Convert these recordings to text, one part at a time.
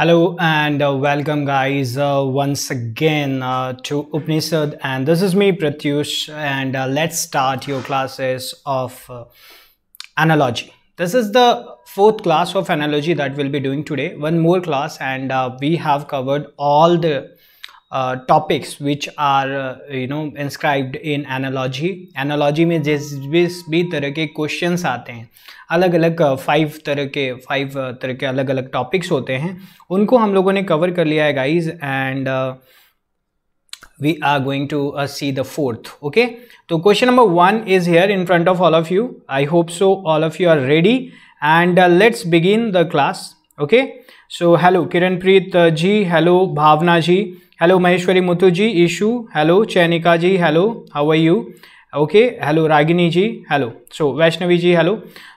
Hello and uh, welcome guys uh, once again uh, to Upanishad and this is me Pratyush and uh, let's start your classes of uh, analogy. This is the fourth class of analogy that we'll be doing today. One more class and uh, we have covered all the topics which are you know inscribed in analogy analogy में जिस जिस भी तरह के question आते हैं अलग अलग फाइव तरह के फाइव uh, तरह के अलग अलग टॉपिक्स होते हैं उनको हम लोगों ने कवर कर लिया है guys and we are going to see the fourth okay तो question number one is here in front of all of you I hope so all of you are ready and let's begin the class okay so hello Kiran Preet ji hello Bhavna ji hello maheshwari mutuji ishu hello chanika ji hello how are you okay hello ragini ji hello so vaishnavi ji hello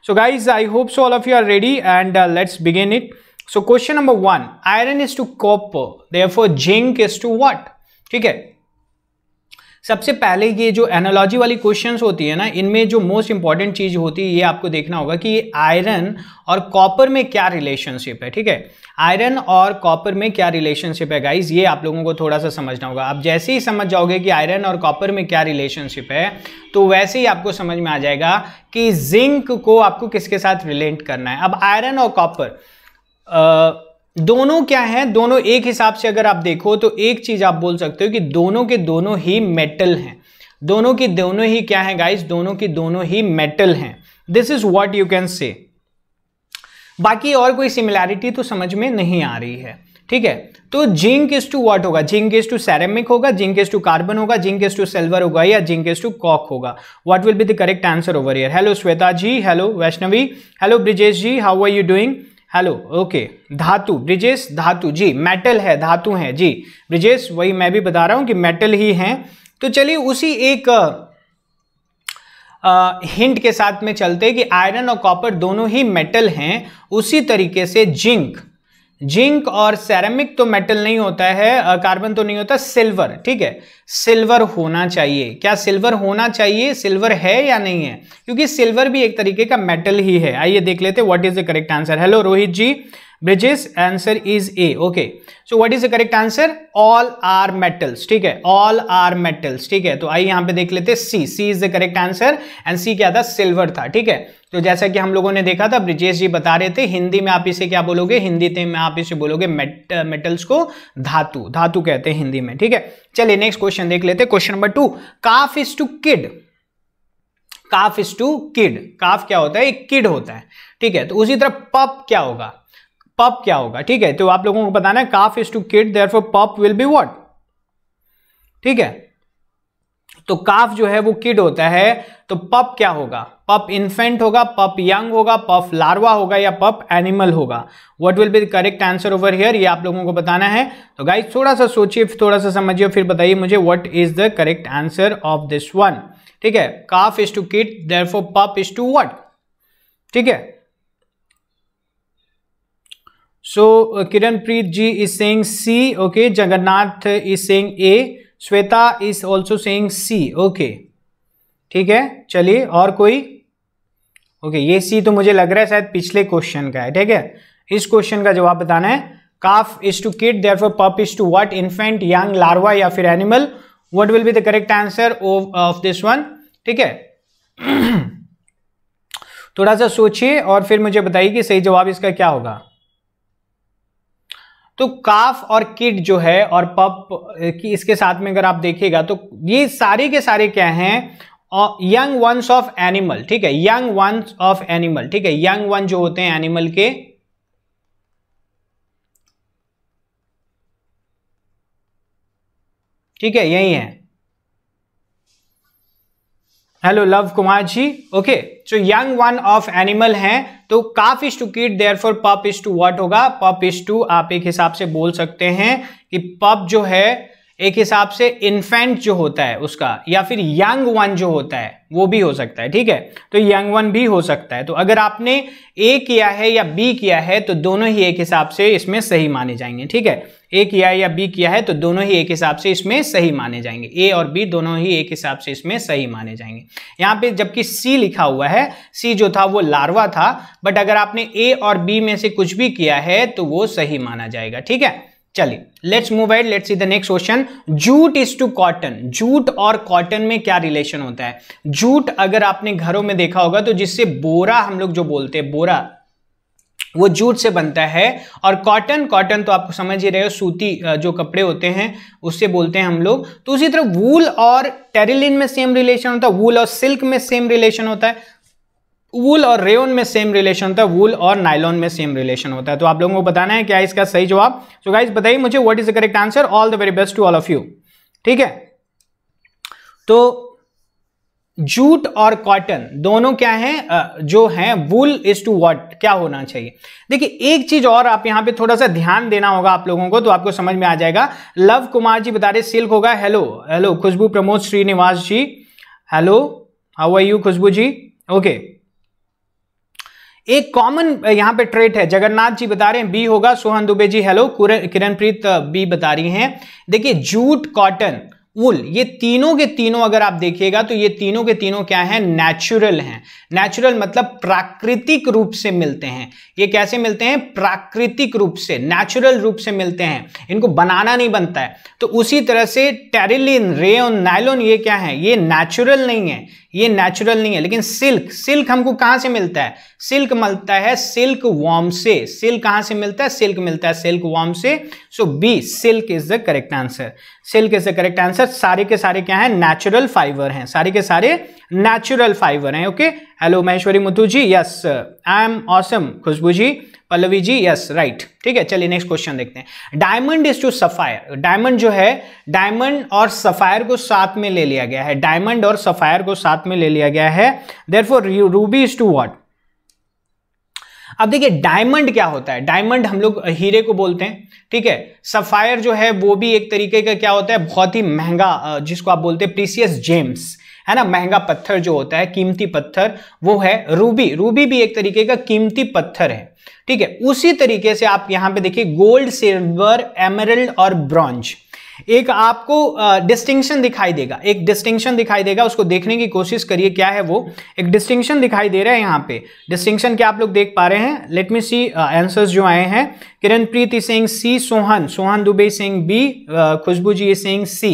so guys i hope so all of you are ready and uh, let's begin it so question number 1 iron is to copper therefore zinc is to what Okay. सबसे पहले ये जो analogy वाली question होती है ना इनमें जो मोस्ट इंपॉर्टेंट चीज़ होती है ये आपको देखना होगा कि आयरन और कॉपर में क्या रिलेशनशिप है ठीक है आयरन और कॉपर में क्या रिलेशनशिप है गाइज ये आप लोगों को थोड़ा सा समझना होगा आप जैसे ही समझ जाओगे कि आयरन और कॉपर में क्या रिलेशनशिप है तो वैसे ही आपको समझ में आ जाएगा कि जिंक को आपको किसके साथ रिलेट करना है अब आयरन और कॉपर दोनों क्या है दोनों एक हिसाब से अगर आप देखो तो एक चीज आप बोल सकते हो कि दोनों के दोनों ही मेटल हैं दोनों की दोनों ही क्या है गाइस दोनों की दोनों ही मेटल हैं this is what you can say बाकी और कोई सिमिलैरिटी तो समझ में नहीं आ रही है ठीक है तो जिंक इज टू वॉट होगा जिंक इज टू सैरेमिक होगा जिंक इज टू कार्बन होगा जिंक इज टू सिल्वर होगा या जिंक इज टू कॉक होगा what will be the correct answer over here hello Shweta ji hello Vaishnavi hello Brijesh ji how are you doing hello okay धातु ब्रिजेश धातु G metal है धातु है जी ब्रिजेश वही मैं भी बता रहा हूँ कि मेटल ही हैं तो चलिए उसी एक आ, हिंट के साथ में चलते कि आयरन और कॉपर दोनों ही मेटल हैं उसी तरीके से जिंक जिंक और सेरेमिक तो मेटल नहीं होता है कार्बन तो नहीं होता सिल्वर ठीक है सिल्वर होना चाहिए क्या सिल्वर होना चाहिए सिल्वर है या नहीं है क्योंकि सिल्वर भी एक तरीके का मेटल ही है आइए देख लेते what is the correct answer hello Rohit ji Brijesh answer is A okay so what is the correct answer all are metals ठीक है ऑल आर मेटल्स ठीक है तो आइए यहां पे देख लेते C C is the correct answer and C क्या था सिल्वर था ठीक है तो जैसा कि हम लोगों ने देखा था ब्रिजेश जी बता रहे थे हिंदी में आप इसे क्या बोलोगे हिंदी में आप इसे बोलोगे मेट, मेटल्स uh, को धातु धातु कहते हैं हिंदी में ठीक है चलिए नेक्स्ट क्वेश्चन देख लेते question number two calf is to kid calf is to kid calf क्या होता है एक किड होता है ठीक है तो उसी तरह पप क्या होगा पप क्या होगा ठीक है तो आप लोगों को बताना है calf is to kid therefore pup will be what ठीक है तो काफ जो है वो किड होता है तो पप क्या होगा पप इन्फेंट होगा पप यंग होगा पप लार्वा होगा या पप एनिमल होगा what will be the correct answer over here ये आप लोगों को बताना है तो गाइज थोड़ा सा सोचिए थोड़ा सा समझिए फिर बताइए मुझे what is the correct answer of this one ठीक है calf is to kid therefore is to to what है so uh, ji is ji C okay Jagannath is Jagannath is saying A. Sweta is also saying ठीक है चलिए और कोई okay okay, ये सी तो मुझे लग रहा है शायद पिछले क्वेश्चन का है ठीक है इस क्वेश्चन का जवाब बताना है calf is to kid therefore pup is to what infant young larva या फिर animal what will be the correct answer of this one ठीक है थोड़ा सा सोचिए और फिर मुझे बताइए कि सही जवाब इसका क्या होगा तो काफ और किट जो है और पप की इसके साथ में अगर आप देखेगा तो ये सारे के सारे क्या हैं यंग वंस ऑफ एनिमल ठीक है यंग वंस ऑफ एनिमल ठीक है यंग वन जो होते हैं एनिमल के ठीक है यही है hello Lav Kumar ji okay so young one of animal हैं तो calf is to kid therefore pup is to what होगा पप इज टू आप एक हिसाब से बोल सकते हैं कि पप जो है एक हिसाब से इन्फेंट जो होता है उसका या फिर यंग वन जो होता है वो भी हो सकता है ठीक है तो यंग वन भी हो सकता है तो अगर आपने ए किया है या बी किया है तो दोनों ही एक हिसाब से इसमें सही माने जाएंगे ठीक है ए किया है या बी किया है तो दोनों ही एक हिसाब से इसमें सही माने जाएंगे ए और बी दोनों ही एक हिसाब से इसमें सही माने जाएंगे यहाँ पे जबकि सी लिखा हुआ है सी जो था वो लार्वा था बट अगर आपने ए और बी में से कुछ भी किया है तो वो सही माना जाएगा ठीक है चलिए let's move ahead let's see the next question jute is to cotton jute और कॉटन में क्या रिलेशन होता है जूट अगर आपने घरों में देखा होगा तो जिससे बोरा हम लोग जो बोलते हैं बोरा वो जूट से बनता है और कॉटन कॉटन तो आप समझ ही रहे हो सूती जो कपड़े होते हैं उससे बोलते हैं हम लोग तो उसी तरह वूल और टेरिलिन में सेम रिलेशन होता है वूल और सिल्क में सेम रिलेशन होता है वूल और रेयन में सेम रिलेशन होता है वूल और नाइलॉन में सेम रिलेशन होता है तो आप लोगों को बताना है क्या इसका सही जवाब सो गाइज बताइए मुझे what is the correct answer all the very best to all of you ठीक है तो जूट और कॉटन दोनों क्या है जो है वूल इज टू वॉट क्या होना चाहिए देखिए एक चीज और आप यहां पे थोड़ा सा ध्यान देना होगा आप लोगों को तो आपको समझ में आ जाएगा लव कुमार जी बता रहे सिल्क होगा hello hello Khushboo Pramod Srinivas ji hello how are you Khushboo ji okay एक कॉमन यहां पे ट्रेट है जगन्नाथ जी बता रहे हैं बी होगा सोहन दुबे जी हेलो किरणप्रीत बी बता रही हैं देखिए जूट कॉटन वुल ये तीनों के तीनों अगर आप देखिएगा तो ये तीनों के तीनों क्या हैं नेचुरल हैं नेचुरल मतलब प्राकृतिक रूप से मिलते हैं ये कैसे मिलते हैं प्राकृतिक रूप से नेचुरल रूप से मिलते हैं इनको बनाना नहीं बनता है तो उसी तरह से टेरिलिन रेन नायलोन ये क्या है ये नेचुरल नहीं है ये नेचुरल नहीं है लेकिन सिल्क सिल्क हमको कहाँ से मिलता है सिल्क मिलता है सिल्क वॉर्म से सिल्क कहाँ से मिलता है सिल्क मिलता है सिल्क वॉर्म से so B silk is the correct answer silk is the correct answer सारे के सारे क्या है नेचुरल फाइबर हैं सारे के सारे नेचुरल फाइबर हैं okay hello Maheshwari Muthu ji yes I am awesome Khushboo ji Pallavi ji yes right ठीक है चलिए नेक्स्ट क्वेश्चन देखते हैं diamond is to sapphire diamond जो है डायमंड और सफायर को साथ में ले लिया गया है डायमंड और सफायर को साथ में ले लिया गया है therefore ruby is to what अब देखिए डायमंड क्या होता है डायमंड हम लोग हीरे को बोलते हैं ठीक है सफायर जो है वो भी एक तरीके का क्या होता है बहुत ही महंगा जिसको आप बोलते हैं प्रीसियस जेम्स है ना महंगा पत्थर जो होता है कीमती पत्थर वो है रूबी रूबी भी एक तरीके का कीमती पत्थर है ठीक है उसी तरीके से आप यहां पे देखिए गोल्ड सिल्वर एमरल्ड और ब्रॉन्ज एक आपको डिस्टिंक्शन दिखाई देगा एक डिस्टिंक्शन दिखाई देगा उसको देखने की कोशिश करिए क्या है वो एक डिस्टिंक्शन दिखाई दे रहा है यहाँ पे डिस्टिंक्शन क्या आप लोग देख पा रहे हैं लेट मी सी आंसर्स जो आए हैं Kiran Preeti Singh C Sohan Sohan Dubey Singh B Khushboo ji Singh C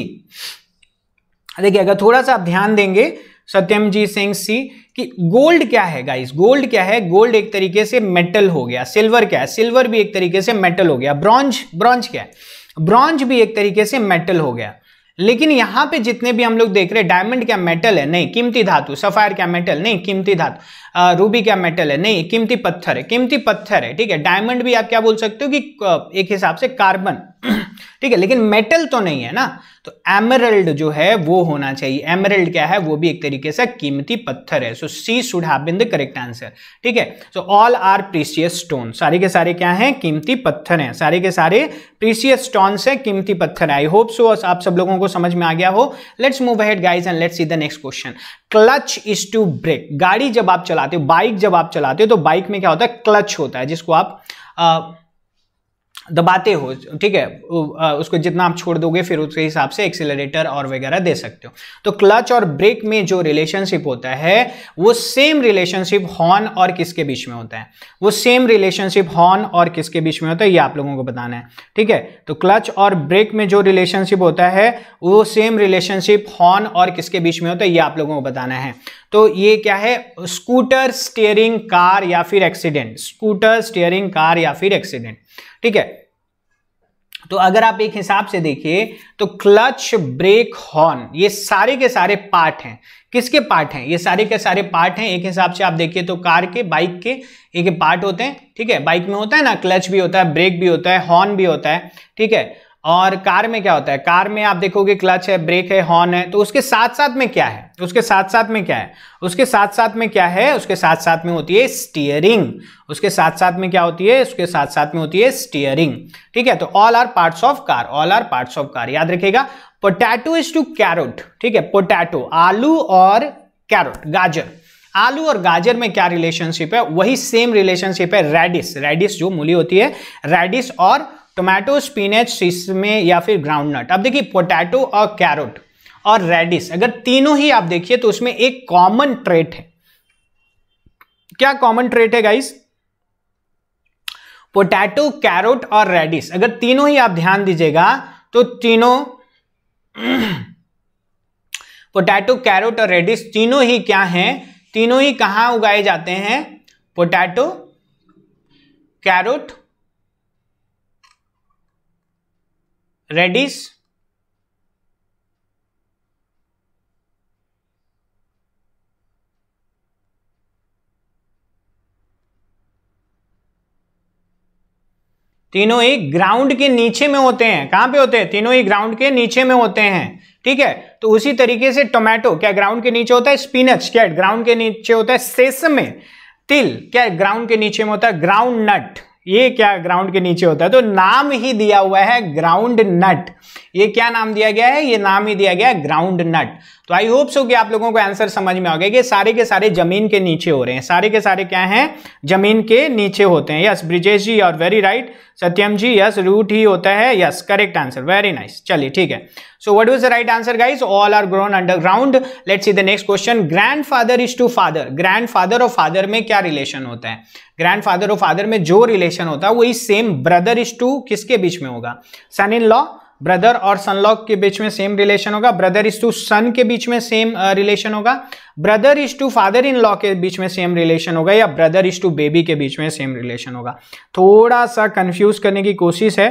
देखिए अगर थोड़ा सा आप ध्यान देंगे सत्यमजीत सिंह सी कि गोल्ड क्या है गाइस गोल्ड क्या है गोल्ड एक तरीके से मेटल हो गया सिल्वर क्या है सिल्वर भी एक तरीके से मेटल हो गया ब्रॉन्ज ब्रॉन्ज क्या है ब्रॉन्ज भी एक तरीके से मेटल हो गया लेकिन यहां पे जितने भी हम लोग देख रहे हैं डायमंड क्या मेटल है नहीं कीमती धातु सफायर क्या मेटल नहीं कीमती धातु रूबी क्या मेटल है नहीं कीमती पत्थर है कीमती पत्थर है ठीक है डायमंड भी आप क्या बोल सकते हो कि एक हिसाब से कार्बन ठीक है लेकिन मेटल तो नहीं है ना तो एमरल्ड जो है वो होना चाहिए एमरल्ड क्या है वो भी एक तरीके से कीमती पत्थर है सो सी शुड है करेक्ट आंसर ठीक है so all are precious stone सारे के सारे क्या है कीमती पत्थर है सारे के सारे प्रीसियस स्टोन है कीमती पत्थर है आई होप सो आप सब लोगों को समझ में आ गया हो let's move head guys and let's see the next question clutch is to brake गाड़ी जब आप चलाते हो बाइक जब आप चलाते हो तो बाइक में क्या होता है क्लच होता है जिसको आप दबाते हो ठीक है उसको जितना आप छोड़ दोगे फिर उसके हिसाब से एक्सेलरेटर और वगैरह दे सकते हो तो क्लच और ब्रेक में जो रिलेशनशिप होता है वो सेम रिलेशनशिप हॉर्न और किसके बीच में होता है वो सेम रिलेशनशिप हॉर्न और किसके बीच में होता है ये आप लोगों को बताना है ठीक है तो क्लच और ब्रेक में जो रिलेशनशिप होता है वो सेम रिलेशनशिप हॉर्न और किसके बीच में होता है ये आप लोगों को बताना है तो ये क्या है स्कूटर स्टेयरिंग कार या फिर एक्सीडेंट स्कूटर स्टेयरिंग कार या फिर एक्सीडेंट ठीक है तो अगर आप एक हिसाब से देखिए तो क्लच ब्रेक हॉर्न ये सारे के सारे पार्ट हैं किसके पार्ट हैं ये सारे के सारे पार्ट हैं एक हिसाब से आप देखिए तो कार के बाइक के एक पार्ट होते हैं ठीक है बाइक में होता है ना क्लच भी होता है ब्रेक भी होता है हॉर्न भी होता है ठीक है और कार में क्या होता है कार में आप देखोगे क्लच है ब्रेक है हॉर्न है तो उसके साथ साथ में क्या है उसके साथ साथ में क्या है उसके साथ साथ में क्या है उसके साथ साथ में होती है स्टीयरिंग उसके साथ साथ में क्या होती है उसके साथ साथ में होती है स्टीयरिंग ठीक है तो all are parts of car all are parts of car याद रखेगा पोटैटो इज टू कैरोट ठीक है पोटैटो आलू और कैरोट गाजर आलू और गाजर में क्या रिलेशनशिप है वही सेम रिलेशनशिप है रेडिस रेडिस जो मूली होती है रेडिस और टोमेटो स्पिनच सिसमे या फिर नट अब देखिए पोटैटो और कैरोट और रेडिस अगर तीनों ही आप देखिए तो उसमें एक कॉमन ट्रेट है क्या कॉमन ट्रेट है गाइस पोटैटो कैरोट और रेडिस अगर तीनों ही आप ध्यान दीजिएगा तो तीनों पोटैटो कैरोट और रेडिस तीनों ही क्या हैं तीनों ही कहां उगाए जाते हैं पोटैटो कैरोट रेडिस तीनों ही ग्राउंड के नीचे में होते हैं कहां पे होते हैं तीनों ही ग्राउंड के नीचे में होते हैं ठीक है तो उसी तरीके से टोमेटो क्या ग्राउंड के नीचे होता है स्पिनच क्या ग्राउंड के नीचे होता है सेसमे तिल क्या ग्राउंड के नीचे में होता है ग्राउंड नट ये क्या ग्राउंड के नीचे होता है तो नाम ही दिया हुआ है ग्राउंड नट ये क्या नाम दिया गया है ये नाम ही दिया गया है ग्राउंड नट तो आई होप सो कि आप लोगों को आंसर समझ में आ गया कि सारे के सारे जमीन के नीचे हो रहे हैं सारे के सारे क्या हैं जमीन के नीचे होते हैं यस ब्रिजेश जी और very right Satyam ji yes root ही होता है yes correct answer very nice चलिए ठीक है so what was the right answer guys all are grown underground let see the next question grandfather is to father grandfather और father में क्या relation होता है ग्रैंड फादर और father में जो रिलेशन होता है वही सेम ब्रदर इज टू किसके बीच में होगा सन इन लॉ ब्रदर और सनलॉक के बीच में सेम रिलेशन होगा ब्रदर इज टू सन के बीच में सेम रिलेशन uh, होगा brother is to father in law के बीच में सेम रिलेशन होगा या ब्रदर इज टू बेबी के बीच में सेम रिलेशन होगा थोड़ा सा कंफ्यूज करने की कोशिश है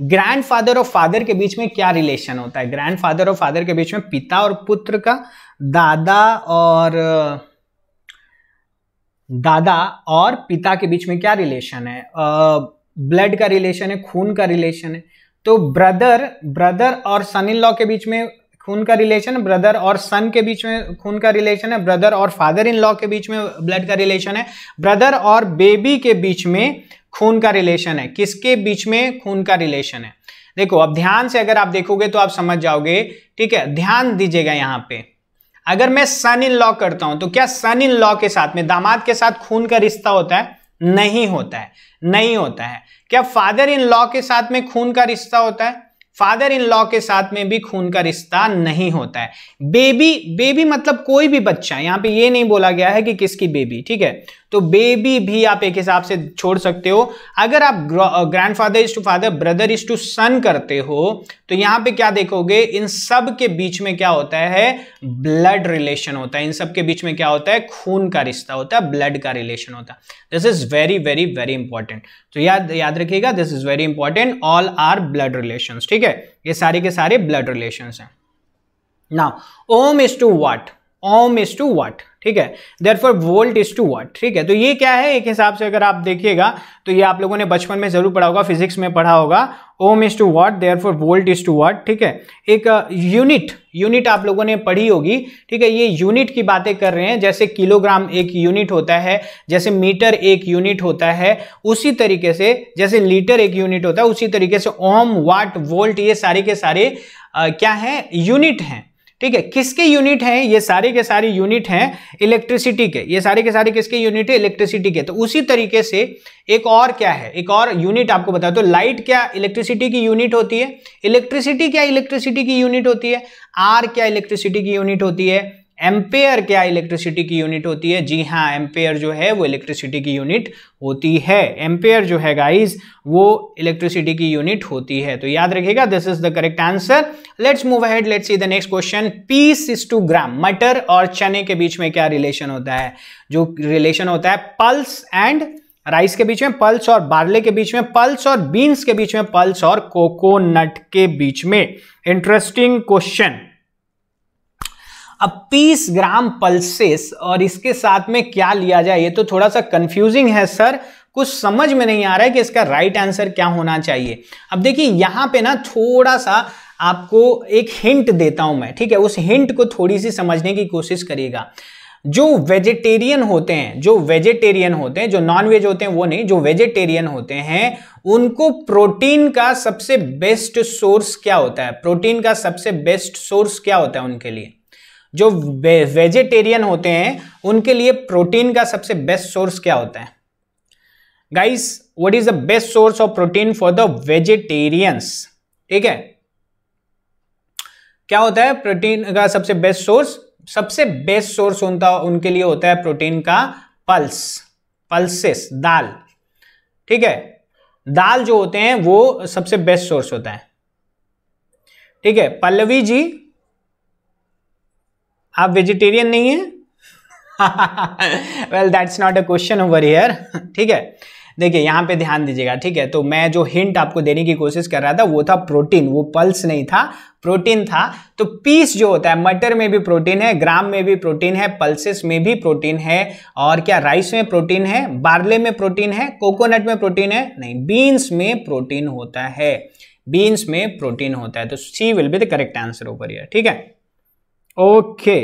ग्रैंडफादर और फादर के बीच में क्या रिलेशन होता है ग्रैंडफादर और फादर के बीच में पिता और पुत्र का दादा और uh, दादा और पिता के बीच में क्या रिलेशन है आ, uh, ब्लड का रिलेशन है खून का रिलेशन है तो ब्रदर ब्रदर और सन इन लॉ के बीच में खून का रिलेशन ब्रदर और सन के बीच में खून का रिलेशन है ब्रदर और फादर इन लॉ के बीच में ब्लड का रिलेशन है ब्रदर और बेबी के बीच में खून का रिलेशन है किसके बीच में खून का रिलेशन है देखो अब ध्यान से अगर आप देखोगे तो आप समझ जाओगे ठीक है ध्यान दीजिएगा यहाँ पे अगर मैं सन इन लॉ करता हूं तो क्या सन इन लॉ के साथ में दामाद के साथ खून का रिश्ता होता है नहीं होता है नहीं होता है क्या फादर इन लॉ के साथ में खून का रिश्ता होता है फादर इन लॉ के साथ में भी खून का रिश्ता नहीं होता है बेबी बेबी मतलब कोई भी बच्चा यहां पे ये नहीं बोला गया है कि किसकी बेबी ठीक है तो बेबी भी आप एक हिसाब से छोड़ सकते हो अगर आप grandfather is to father brother is to son करते हो तो यहां पे क्या देखोगे इन सब के बीच में क्या होता है ब्लड रिलेशन होता है इन सब के बीच में क्या होता है खून का रिश्ता होता है ब्लड का रिलेशन होता है this is very very very important तो याद याद रखिएगा this is very important all are blood relation ठीक है ये सारे के सारे ब्लड रिलेशन है ना ohm is to watt ohm is to वाट ठीक है therefore volt is to वाट ठीक है तो ये क्या है एक हिसाब से अगर आप देखिएगा तो ये आप लोगों ने बचपन में जरूर पढ़ा होगा फिजिक्स में पढ़ा होगा ohm is to watt therefore volt is to वाट ठीक है एक यूनिट यूनिट आप लोगों ने पढ़ी होगी ठीक है ये यूनिट की बातें कर रहे हैं जैसे किलोग्राम एक यूनिट होता है जैसे मीटर एक यूनिट होता है उसी तरीके से जैसे लीटर एक यूनिट होता है उसी तरीके से ओम वाट वोल्ट ये सारे के सारे आ, क्या है यूनिट हैं ठीक है किसके यूनिट हैं ये सारे के सारे यूनिट हैं इलेक्ट्रिसिटी के ये सारे के सारे किसके यूनिट है इलेक्ट्रिसिटी के तो उसी तरीके से एक और क्या है एक और यूनिट आपको बता दो तो लाइट क्या इलेक्ट्रिसिटी की यूनिट होती है इलेक्ट्रिसिटी क्या इलेक्ट्रिसिटी की यूनिट होती है आर क्या इलेक्ट्रिसिटी की यूनिट होती है एम्पेयर क्या इलेक्ट्रिसिटी की यूनिट होती है जी हाँ एम्पेयर जो है वो इलेक्ट्रिसिटी की यूनिट होती है एम्पेयर जो है गाइस वो इलेक्ट्रिसिटी की यूनिट होती है तो याद रखिएगा this is the correct answer let's move ahead let's see the next question peas is to gram मटर और चने के बीच में क्या रिलेशन होता है जो रिलेशन होता है पल्स एंड राइस के बीच में पल्स और बार्ले के बीच में पल्स और बीन्स के बीच में पल्स और कोकोनट के बीच में इंटरेस्टिंग क्वेश्चन अब 30 ग्राम पल्सेस और इसके साथ में क्या लिया जाए ये तो थोड़ा सा कंफ्यूजिंग है सर कुछ समझ में नहीं आ रहा है कि इसका राइट आंसर क्या होना चाहिए अब देखिए यहाँ पे ना थोड़ा सा आपको एक हिंट देता हूं मैं ठीक है उस हिंट को थोड़ी सी समझने की कोशिश करिएगा जो वेजिटेरियन होते हैं जो वेजिटेरियन होते हैं जो नॉन वेज होते हैं वो नहीं जो वेजिटेरियन होते हैं उनको प्रोटीन का सबसे बेस्ट सोर्स क्या होता है प्रोटीन का सबसे बेस्ट सोर्स क्या होता है उनके लिए जो वे, वेजिटेरियन होते हैं उनके लिए प्रोटीन का सबसे बेस्ट सोर्स क्या होता है guys what is the best source of protein for the vegetarians ठीक है क्या होता है प्रोटीन का सबसे बेस्ट सोर्स सबसे बेस्ट सोर्स होता उनके लिए होता है प्रोटीन का पल्स पल्सेस दाल ठीक है दाल जो होते हैं वो सबसे बेस्ट सोर्स होता है ठीक है पल्लवी जी आप वेजिटेरियन नहीं है well that's not a question over here ठीक है देखिए यहाँ पे ध्यान दीजिएगा ठीक है तो मैं जो हिंट आपको देने की कोशिश कर रहा था वो था प्रोटीन वो पल्स नहीं था प्रोटीन था तो पीस जो होता है मटर में भी प्रोटीन है ग्राम में भी प्रोटीन है पल्सेस में भी प्रोटीन है और क्या राइस में प्रोटीन है बार्ले में प्रोटीन है कोकोनट में प्रोटीन है नहीं बीन्स में प्रोटीन होता है बीन्स में प्रोटीन होता है तो C will be the correct answer over here ठीक है ओके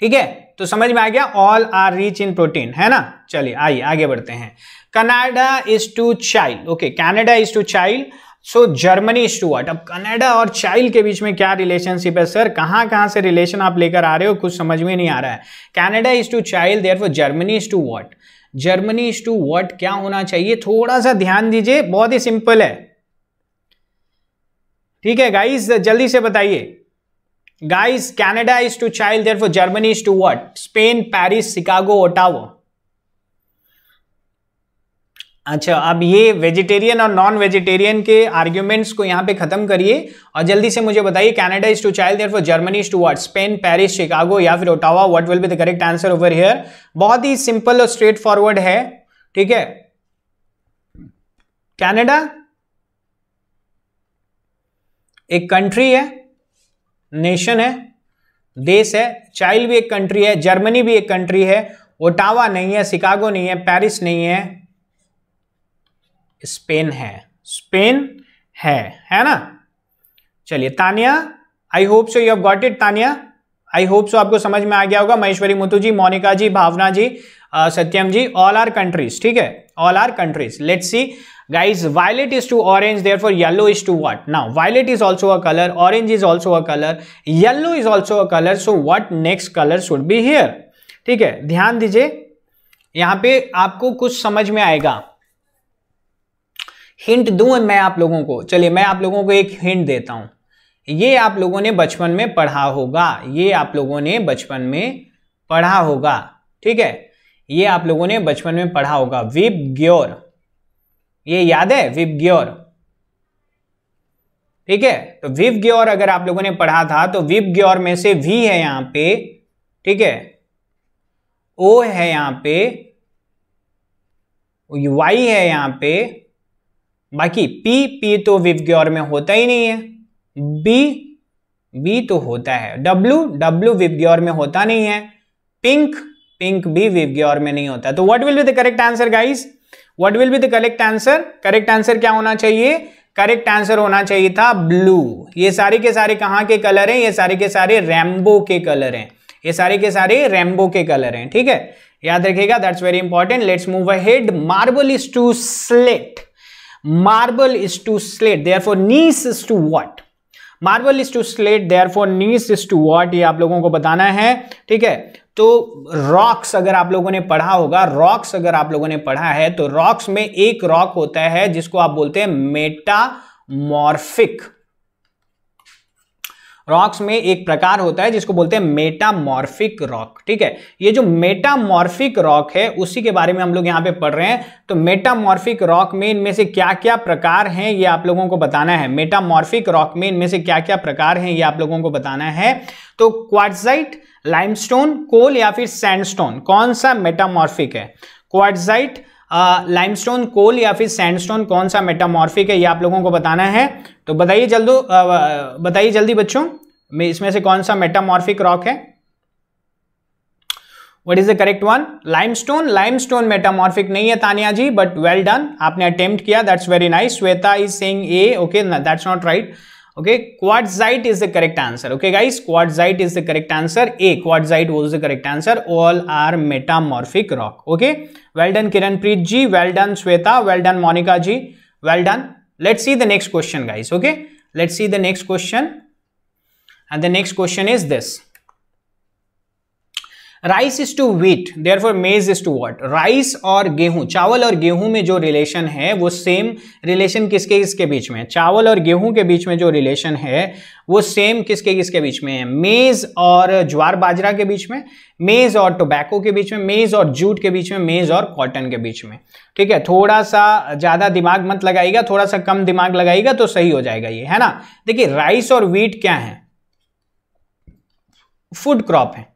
ठीक है तो समझ में आ गया all are rich in protein है ना चलिए आइए आगे बढ़ते हैं Canada is to child okay Canada is to child so Germany is to what अब कनाडा और चाइल्ड के बीच में क्या रिलेशनशिप है सर कहां कहां से रिलेशन आप लेकर आ रहे हो कुछ समझ में नहीं आ रहा है Canada is to child therefore Germany is to what Germany is to what क्या होना चाहिए थोड़ा सा ध्यान दीजिए बहुत ही सिंपल है ठीक है गाइस जल्दी से बताइए Guys, is to child therefore Germany is to what Spain Paris Chicago Ottawa अच्छा अब ये वेजिटेरियन और नॉन वेजिटेरियन के आर्ग्यूमेंट्स को यहाँ पे खत्म करिए और जल्दी से मुझे बताइए Canada is to child therefore Germany is to what Spain Paris Chicago या फिर Ottawa what will be the correct answer over here बहुत ही सिंपल और स्ट्रेट फॉरवर्ड है ठीक है कनाडा एक कंट्री है नेशन है देश है चाइल भी एक कंट्री है जर्मनी भी एक कंट्री है ओटावा नहीं है शिकागो नहीं है पेरिस नहीं है स्पेन है स्पेन है है ना चलिए Tania I hope so you have got it Tania I hope so आपको समझ में आ गया होगा Maheshwari Muthu ji Monika ji Bhavna ji Satyam ji all are countries ठीक है all are countries let's see guys violet is to orange therefore yellow is to what now violet is also a color orange is also a color yellow is also a color so what next color should be here ठीक है ध्यान दीजिए यहां पे आपको कुछ समझ में आएगा हिंट दूं मैं आप लोगों को चलिए मैं आप लोगों को एक हिंट देता हूं ये आप लोगों ने बचपन में पढ़ा होगा ये आप लोगों ने बचपन में पढ़ा होगा ठीक है ये आप लोगों ने बचपन में पढ़ा होगा विप ग्योर ये याद है विप ग्योर ठीक है तो विव ग्योर अगर आप लोगों ने पढ़ा था तो विप ग्योर में से वी है यहां पे ठीक है ओ है यहां पे वाई है यहां पे बाकी पी पी तो विव ग्योर में होता ही नहीं है बी बी तो होता है डब्ल्यू डब्ल्यू ग्योर में होता नहीं है पिंक पिंक भी विव ग्योर में नहीं होता तो what will be the correct answer guys what will be the correct answer correct answer क्या होना चाहिए करेक्ट आंसर होना चाहिए था ब्लू ये सारे के सारे कहाँ के कलर हैं ये सारे के सारे रैम्बो के कलर हैं ये सारे के सारे रैम्बो के कलर हैं ठीक है याद रखिएगा that's very important let's move ahead marble is to slate marble is to slate therefore gneiss is to what marble is to slate therefore gneiss is to what ये आप लोगों को बताना है ठीक है तो रॉक्स अगर आप लोगों ने पढ़ा होगा रॉक्स अगर आप लोगों ने पढ़ा है तो रॉक्स में एक रॉक होता है जिसको आप बोलते हैं मेटामॉर्फिक रॉक्स में एक प्रकार होता है जिसको बोलते हैं मेटामॉर्फिक रॉक ठीक है ये जो मेटामॉर्फिक रॉक है उसी के बारे में हम लोग यहाँ पे पढ़ रहे हैं तो मेटामॉर्फिक रॉक में इनमें से क्या क्या प्रकार हैं ये आप लोगों को बताना है मेटामॉर्फिक रॉक में इनमें से क्या क्या प्रकार हैं ये आप लोगों को बताना है तो क्वाडजाइट लाइमस्टोन कोल या फिर सैंडस्टोन कौन सा मेटामॉर्फिक है क्वाडजाइट लाइमस्टोन कोल या फिर सैंडस्टोन कौन सा मेटामॉर्फिक है ये आप लोगों को बताना है तो बताइए जल्दो बताइए जल्दी बच्चों में इसमें से कौन सा मेटामॉर्फिक रॉक है what is the correct one limestone stone metamorphic नहीं है Tania ji but well done आपने अटेम्प्ट किया that's very nice Shweta is saying A okay that's not right Okay, quartzite is the correct answer. Okay, guys, quartzite is the correct answer. A quartzite was the correct answer. All are metamorphic rock. Okay, well done, Kiran Preet ji. Well done, Sweta. Well done, Monica ji. Well done. Let's see the next question, guys. Okay, let's see the next question. And the next question is this. Rice is to wheat therefore maize is to what rice और गेहूं चावल और गेहूं में जो relation है वो same relation किसके किसके बीच में चावल और गेहूं के बीच में जो रिलेशन है वो सेम किसके किसके बीच में है मेज और ज्वार बाजरा के बीच में मेज और टोबैको के बीच में मेज और जूट के बीच में मेज और कॉटन के बीच में ठीक है थोड़ा सा ज़्यादा दिमाग मत लगाएगा थोड़ा सा कम दिमाग लगाएगा तो सही हो जाएगा ये है ना देखिए राइस और व्हीट क्या है फूड क्रॉप है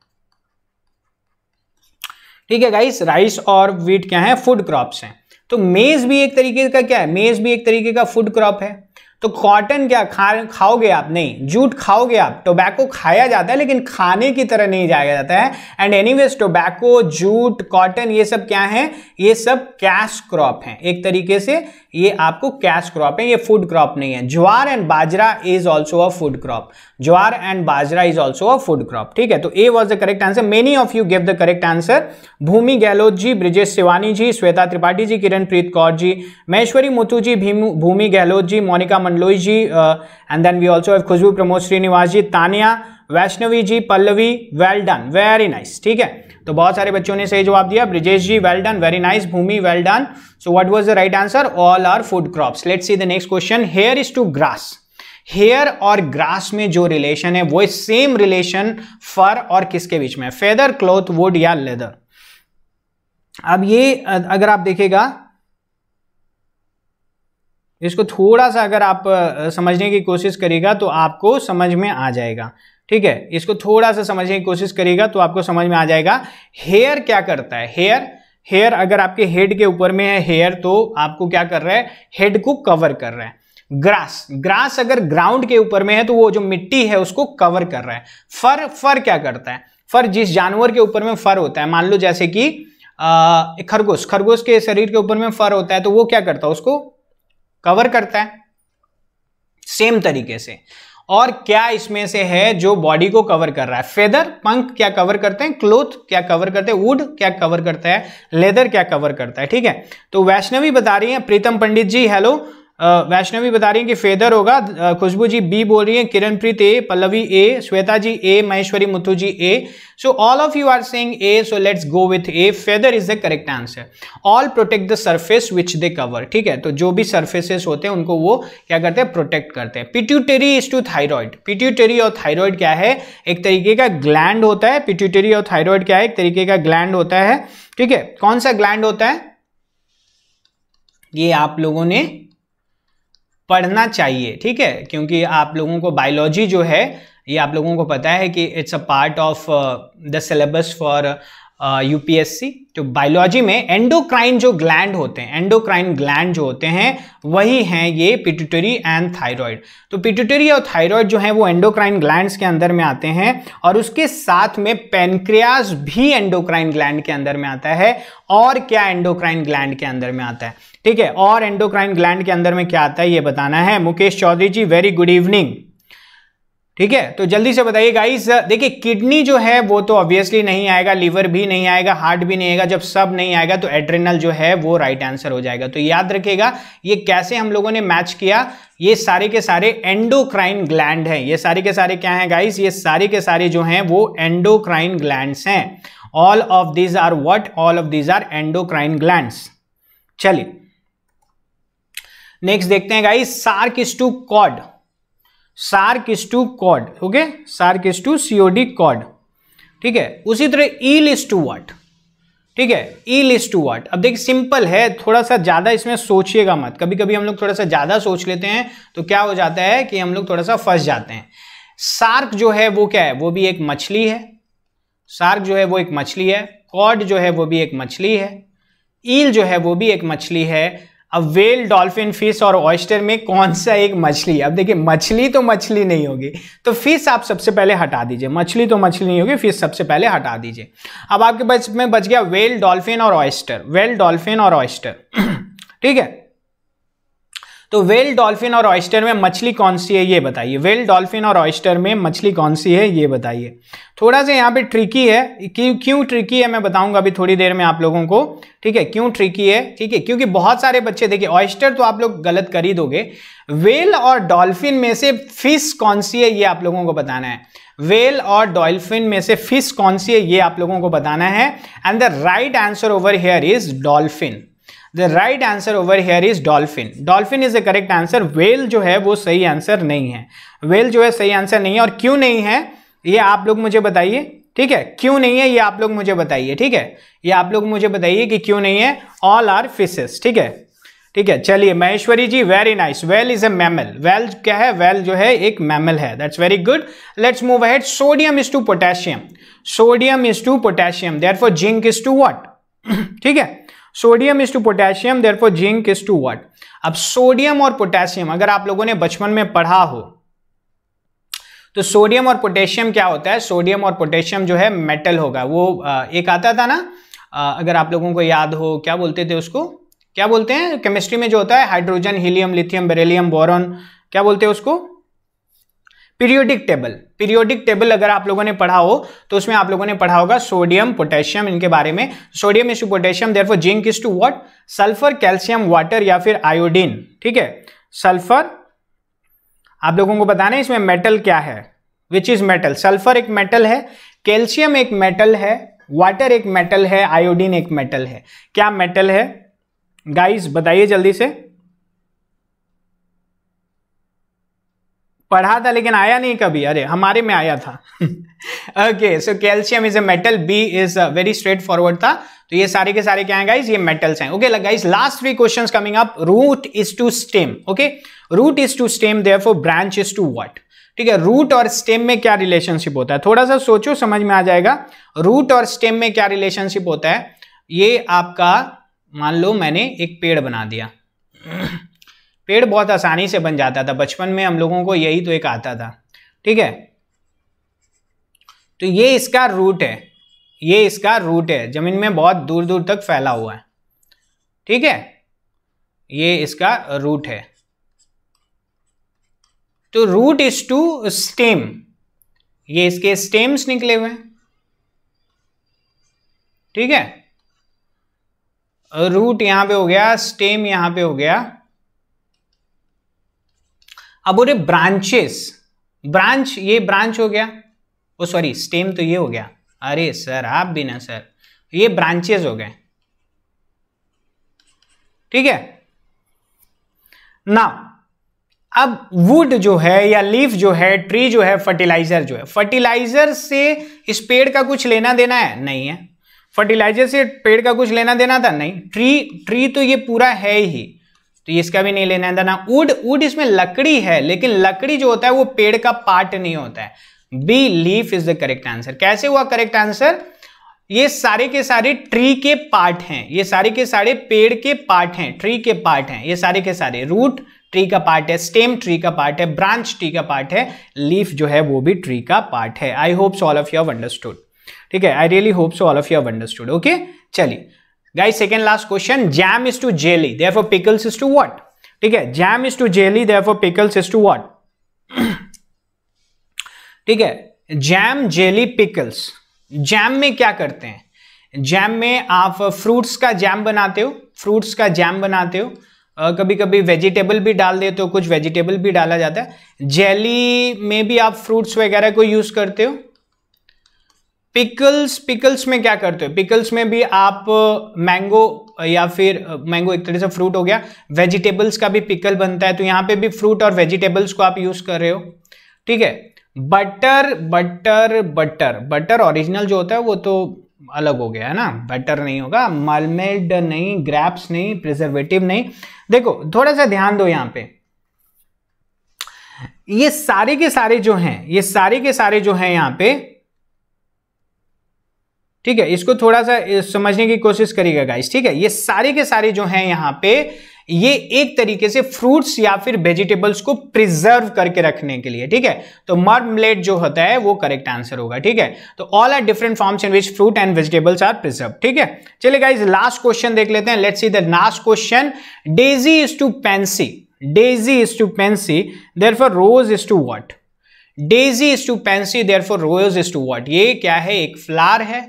ठीक है गाइस राइस और वीट क्या है फूड क्रॉप्स हैं तो मेज भी एक तरीके का क्या है मेज भी एक तरीके का फूड क्रॉप है तो कॉटन क्या खा खाओगे आप नहीं जूट खाओगे आप टोबैको खाया जाता है लेकिन खाने की तरह नहीं जाया जाता है and anyways tobacco jute cotton ये सब क्या है ये सब कैश क्रॉप है एक तरीके से ये आपको कैश क्रॉप है ये फूड क्रॉप नहीं है jowar and bajra is also a food crop jowar and bajra is also a food crop ठीक है तो A was the correct answer many of you give the correct answer Bhumi Gehlot ji Brijesh Shivani ji Shweta Tripathi ji Kiran Preet Kaur ji Maheshwari Muthu ji Bhumi Gehlot ji Monika Mandloi ji and then we also have Khushboo Pramod Srinivas ji Tania Vaishnavi ji Pallavi well done very nice ठीक है तो बहुत सारे बच्चों ने सही जवाब दिया Brijesh ji well done very nice Bhumi well done so what was the right answer all are food crops let see the next question hair is to grass hair और ग्रास में जो रिलेशन है वो सेम रिलेशन फर और किसके बीच में फेदर क्लोथ वुड या लेदर अब ये अगर आप देखेगा इसको थोड़ा सा अगर आप समझने की कोशिश करेगा तो आपको समझ में आ जाएगा ठीक है इसको थोड़ा सा समझने की कोशिश करेगा तो आपको समझ में आ जाएगा हेयर क्या करता है हेयर हेयर अगर आपके हेड के ऊपर में है हेयर तो आपको क्या कर रहा है हेड को कवर कर रहा है ग्रास ग्रास अगर ग्राउंड के ऊपर में है तो वो जो मिट्टी है उसको कवर कर रहा है फर फर क्या करता है फर जिस जानवर के ऊपर में फर होता है मान लो जैसे कि खरगोश खरगोश के शरीर के ऊपर में फर होता है तो वो क्या करता है उसको कवर करता है सेम तरीके से और क्या इसमें से है जो बॉडी को कवर कर रहा है फेदर पंख क्या कवर करते हैं क्लोथ क्या कवर करते हैं वुड क्या कवर करता है लेदर क्या कवर करता है ठीक है तो वैष्णवी बता रही है प्रीतम पंडित जी हेलो वैष्णवी बता रही है कि फेदर होगा खुशबू जी बी बोल रही है Kiranpreet A Pallavi A Shweta ji A Maheshwari Muthu ji A so all of you are saying A so let's go with A feather is the correct answer all protect the surface which they cover ठीक है तो जो भी surfaces होते हैं उनको वो क्या करते हैं प्रोटेक्ट करते हैं pituitary is to thyroid pituitary और थाइरॉयड क्या है एक तरीके का ग्लैंड होता है पिट्यूटेरी और थाइरॉयड क्या है एक तरीके का ग्लैंड होता है ठीक है कौन सा ग्लैंड होता है ये आप लोगों ने पढ़ना चाहिए ठीक है क्योंकि आप लोगों को बायोलॉजी जो है ये आप लोगों को पता है कि it's a part of the syllabus for UPSC तो बायोलॉजी में एंडोक्राइन जो ग्लैंड होते हैं एंडोक्राइन ग्लैंड जो होते हैं वही हैं ये पिट्यूटरी एंड थायराइड तो पिट्यूटरी और थायराइड जो है वो एंडोक्राइन ग्लैंड्स के अंदर में आते हैं और उसके साथ में पेनक्रियाज भी एंडोक्राइन ग्लैंड के अंदर में आता है और क्या एंडोक्राइन ग्लैंड के अंदर में आता है ठीक है और एंडोक्राइन ग्लैंड के अंदर में क्या आता है ये बताना है Mukesh Chaudhary ji very good evening ठीक है तो जल्दी से बताइए गाइस देखिए किडनी जो है वो तो ऑब्वियसली नहीं आएगा लीवर भी नहीं आएगा हार्ट भी नहीं आएगा जब सब नहीं आएगा तो एड्रेनल जो है वो राइट आंसर हो जाएगा तो याद रखिएगा ये कैसे हम लोगों ने मैच किया ये सारे के सारे एंडोक्राइन ग्लैंड हैं ये सारे के सारे क्या है गाइस ये सारे के सारे जो है वो एंडोक्राइन ग्लैंड है all of these are what all of these are endocrine gland चलिए नेक्स्ट देखते हैं guys shark to cod shark is to cod okay shark is to COD cod ठीक है उसी तरह ईल इज टू वाट ठीक है ई लिस्ट टू वाट अब देखिए सिंपल है थोड़ा सा ज़्यादा इसमें सोचिएगा मत कभी कभी हम लोग थोड़ा सा ज़्यादा सोच लेते हैं तो क्या हो जाता है कि हम लोग थोड़ा सा फंस जाते हैं सार्क जो है वो क्या है वो भी एक मछली है सार्क जो है वो एक मछली है कॉड जो है वो भी एक मछली है ईल जो है वो भी एक मछली है अब वेल डॉल्फिन फिश और ऑयस्टर में कौन सा एक मछली अब देखिए मछली तो मछली नहीं होगी तो फिश आप सबसे पहले हटा दीजिए मछली तो मछली नहीं होगी फिश सबसे पहले हटा दीजिए अब आपके पास में बच गया वेल डॉल्फिन और ऑयस्टर वेल डॉल्फिन और ऑयस्टर ठीक है तो वेल डॉल्फिन और ऑयस्टर में मछली कौन सी है ये बताइए वेल डॉल्फिन और ऑयस्टर में मछली कौन सी है ये बताइए थोड़ा सा यहाँ पे ट्रिकी है कि क्यों ट्रिकी है मैं बताऊंगा अभी थोड़ी देर में आप लोगों को ठीक है क्यों ट्रिकी है ठीक है क्योंकि बहुत सारे बच्चे देखिए ऑयस्टर तो आप लोग गलत कर ही दोगे वेल और डॉल्फिन में से फिश कौन सी है ये आप लोगों को बताना है वेल और डॉल्फिन में से फिश कौन सी है ये आप लोगों को बताना है and the right answer over here is dolphin the right answer over here is dolphin dolphin is the correct answer whale जो है वो सही आंसर नहीं है वेल जो है सही आंसर नहीं है और क्यों नहीं है ये आप लोग मुझे बताइए ठीक है क्यों नहीं है ये आप लोग मुझे बताइए ठीक है ये आप लोग मुझे बताइए कि क्यों नहीं है ऑल आर फिशेस ठीक है ठीक है चलिए Maheshwari ji very nice whale is a mammal whale क्या है वेल well जो है एक मैमल है that's very good let's move ahead sodium is to potassium sodium is to potassium therefore zinc is to what ठीक है sodium is to potassium therefore zinc is to what अब sodium और potassium अगर आप लोगों ने बचपन में पढ़ा हो तो सोडियम और पोटेशियम क्या होता है सोडियम और पोटेशियम जो है मेटल होगा वो एक आता था ना अगर आप लोगों को याद हो क्या बोलते थे उसको क्या बोलते हैं केमिस्ट्री में जो होता है hydrogen helium lithium beryllium boron क्या बोलते हैं उसको पीरियोडिक टेबल पीरियोडिक टेबल अगर आप लोगों ने पढ़ा हो तो उसमें आप लोगों ने पढ़ा होगा सोडियम पोटेशियम इनके बारे में sodium is to potassium therefore zinc is to what sulphur calcium water या फिर आयोडीन ठीक है सल्फर आप लोगों को बताना है इसमें मेटल क्या है विच इज मेटल सल्फर एक मेटल है कैल्शियम एक मेटल है वाटर एक मेटल है आयोडीन एक मेटल है क्या मेटल है गाइस बताइए जल्दी से पढ़ा था लेकिन आया नहीं कभी अरे हमारे में आया था okay so calcium is a metal B is very straightforward था तो ये सारे के सारे क्या है गाइज ये मेटल्स हैं okay guys last three questions coming up root is to stem okay root is to stem therefore branch is to what ठीक है रूट और स्टेम में क्या रिलेशनशिप होता है थोड़ा सा सोचो समझ में आ जाएगा रूट और स्टेम में क्या रिलेशनशिप होता है ये आपका मान लो मैंने एक पेड़ बना दिया पेड़ बहुत आसानी से बन जाता था बचपन में हम लोगों को यही तो एक आता था ठीक है तो ये इसका रूट है ये इसका रूट है जमीन में बहुत दूर दूर तक फैला हुआ है ठीक है ये इसका रूट है तो रूट इज टू स्टेम ये इसके स्टेम्स निकले हुए हैं ठीक है रूट यहां पे हो गया स्टेम यहां पे हो गया अब बोले ब्रांचेस ब्रांच ये ब्रांच हो गया ओ सॉरी स्टेम तो ये हो गया अरे सर आप भी ना सर ये ब्रांचेस हो गए ठीक है ना अब वुड जो है या लीफ जो है ट्री जो है फर्टिलाइजर जो है फर्टिलाइजर से इस पेड़ का कुछ लेना देना है नहीं है फर्टिलाइजर से पेड़ का कुछ लेना देना था नहीं ट्री ट्री तो ये पूरा है ही तो इसका भी नहीं लेना है ना वुड वुड इसमें लकड़ी है लेकिन लकड़ी जो होता है वो पेड़ का पार्ट नहीं होता है B leaf is the correct answer कैसे हुआ करेक्ट आंसर ये सारे के सारे ट्री के पार्ट हैं ये सारे के सारे पेड़ के पार्ट हैं ट्री के पार्ट हैं ये सारे के सारे रूट ट्री का पार्ट है स्टेम ट्री का पार्ट है ब्रांच ट्री का पार्ट है लीफ जो है वो भी ट्री का पार्ट है I hope so all of you have understood ठीक है I really hope so all of you have understood okay चलिए guys second last question jam is to jelly therefore pickles is to what ठीक है jam is to jelly therefore pickles is to what ठीक है jam jelly pickles jam में क्या करते हैं jam में आप फ्रूट्स का जैम बनाते हो फ्रूट्स का जैम बनाते हो कभी कभी वेजिटेबल भी डाल देते हो कुछ वेजिटेबल भी डाला जाता है जेली में भी आप फ्रूट्स वगैरह को यूज़ करते हो पिकल्स पिकल्स में क्या करते हो पिकल्स में भी आप मैंगो या फिर मैंगो एक तरह से फ्रूट हो गया वेजिटेबल्स का भी पिकल बनता है तो यहाँ पे भी फ्रूट और वेजिटेबल्स को आप यूज़ कर रहे हो ठीक है butter butter butter butter original जो होता है वो तो अलग हो गया है ना बटर नहीं होगा मलमेड नहीं ग्रैप्स नहीं प्रिजर्वेटिव नहीं देखो थोड़ा सा ध्यान दो यहाँ पे ये सारे के सारे जो हैं ये सारे के सारे जो हैं यहाँ पे ठीक है इसको थोड़ा सा समझने की कोशिश करिएगा गाइस ठीक है ये सारे के सारे जो हैं यहाँ पे ये एक तरीके से फ्रूट्स या फिर वेजिटेबल्स को प्रिजर्व करके रखने के लिए ठीक है तो मर्मलेट जो होता है वो करेक्ट आंसर होगा ठीक है तो all are different forms in which fruit and vegetables are preserve ठीक है चलिए गाइज लास्ट क्वेश्चन देख लेते हैं let see the last question daisy is to pansy daisy is to pansy therefore rose is to what daisy is to pansy therefore rose is to what ये क्या है एक flour है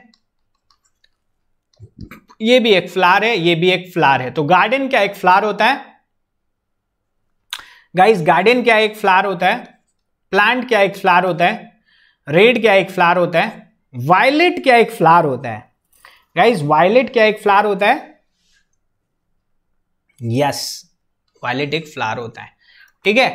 ये भी एक फ्लार है ये भी एक फ्लार है तो गार्डन क्या एक फ्लार होता है गाइस गार्डन क्या एक फ्लार होता है प्लांट क्या एक फ्लार होता है रेड क्या एक फ्लार होता है वायलेट क्या एक फ्लार होता है गाइस वायलेट क्या एक फ्लार होता है यस वायलेट एक फ्लार होता है ठीक है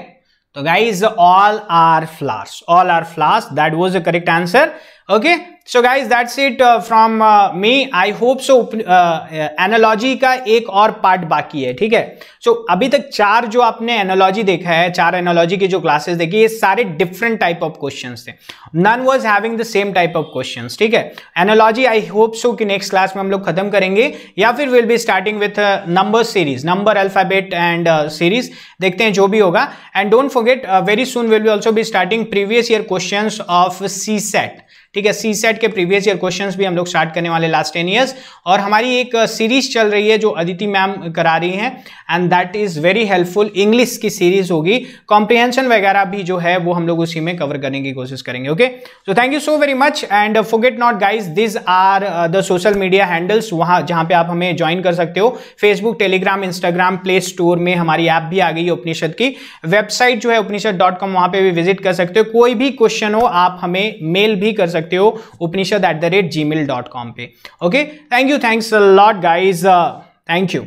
तो guys all are flowers all are flowers that was the correct answer okay so guys that's it from me I hope so analogy का एक और पार्ट बाकी है ठीक है सो so, अभी तक चार जो आपने एनालॉजी देखा है चार एनालॉजी की जो क्लासेस देखी ये सारे डिफरेंट टाइप ऑफ क्वेश्चन थे none was having the same type of question ठीक है एनोलॉजी आई होप सो कि नेक्स्ट क्लास में हम लोग खत्म करेंगे या फिर will be starting with number series number alphabet and series देखते हैं जो भी होगा and don't forget very soon will be also be starting previous year question of CSAT ठीक है सी सेट के प्रीवियस ईयर क्वेश्चंस भी हम लोग स्टार्ट करने वाले लास्ट टेन ईयर्स और हमारी एक सीरीज uh, चल रही है जो अदिति मैम करा रही हैं and that is very helpful English की सीरीज होगी कॉम्प्रिहेंशन वगैरह भी जो है वो हम लोग उसी में कवर करने की कोशिश करेंगे okay so thank you so very much and forget not guys these are the social media handles वहां जहाँ पे आप हमें ज्वाइन कर सकते हो Facebook Telegram Instagram Play Store में हमारी ऐप भी आ गई है उपनिषद की वेबसाइट जो है उपनिषद डॉट कॉम वहां पर भी विजिट कर सकते हो कोई भी क्वेश्चन हो आप हमें मेल भी कर सकते सकते हो Upanishad at the rate gmail dot com पे okay thank you thanks lot guys thank you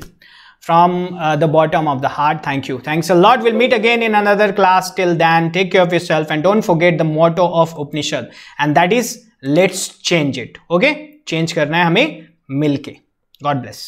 from the bottom of the heart thank you thanks lot will meet again in another class till then take care of your and don't forget the motto of Upanishad and that is let's change it okay change करना है हमें मिलके God bless